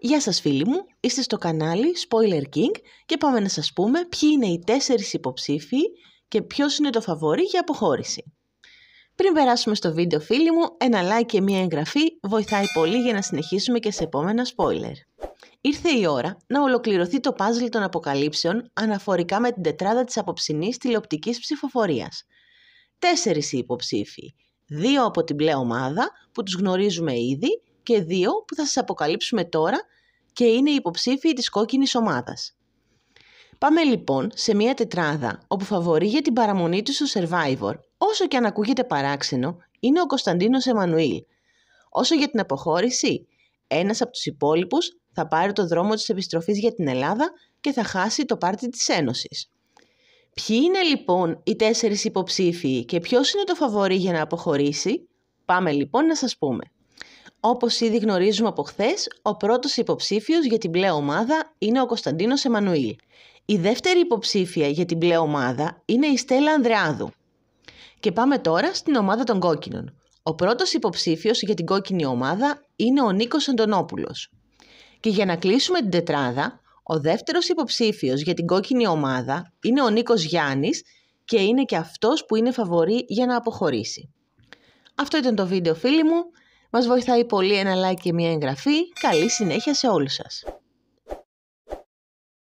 Γεια σας φίλοι μου, είστε στο κανάλι Spoiler King και πάμε να σας πούμε ποιοι είναι οι τέσσερις υποψήφοι και ποιος είναι το φαβόρι για αποχώρηση. Πριν περάσουμε στο βίντεο φίλοι μου, ένα like και μια εγγραφή βοηθάει πολύ για να συνεχίσουμε και σε επόμενα spoiler. Ήρθε η ώρα να ολοκληρωθεί το πάζλ των αποκαλύψεων αναφορικά με την τετράδα της αποψινής τηλεοπτικής ψηφοφορίας. Τέσσερις υποψήφοι, δύο από την μπλε ομάδα που τους γνωρίζουμε ήδη και δύο που θα σας αποκαλύψουμε τώρα και είναι οι υποψήφοι της κόκκινης ομάδας. Πάμε λοιπόν σε μια τετράδα όπου φαβορεί για την παραμονή του στο Survivor, όσο και αν ακούγεται παράξενο, είναι ο Κωνσταντίνος Εμμανουήλ. Όσο για την αποχώρηση, ένας από τους υπόλοιπους θα πάρει το δρόμο της επιστροφής για την Ελλάδα και θα χάσει το πάρτι της Ένωσης. Ποιοι είναι λοιπόν οι τέσσερις υποψήφοι και ποιος είναι το φαβορή για να αποχωρήσει, πάμε λοιπόν να σας πούμε. Όπως ήδη γνωρίζουμε από χθες, ο πρώτος υποψήφιος για την μπλε ομάδα είναι ο Κωνσταντίνος Εμμανουήλ. Η δεύτερη υποψήφια για την μπλε ομάδα είναι η Στέλλα Ανδρεάδου. Και πάμε τώρα στην ομάδα των κόκκινων. Ο πρώτος υποψήφιος για την κόκκινη ομάδα είναι ο Νίκος Αντωνόπουλος. Και για να κλείσουμε την τετράδα, ο δεύτερος υποψήφιος για την κόκκινη ομάδα είναι ο Νίκος Γιάννης και είναι και αυτός που είναι φαβορή για να αποχωρήσει. Αυτό ήταν το βίντεο φίλοι μου. Μας βοηθάει πολύ ένα like και μια εγγραφή. Καλή συνέχεια σε όλους σας.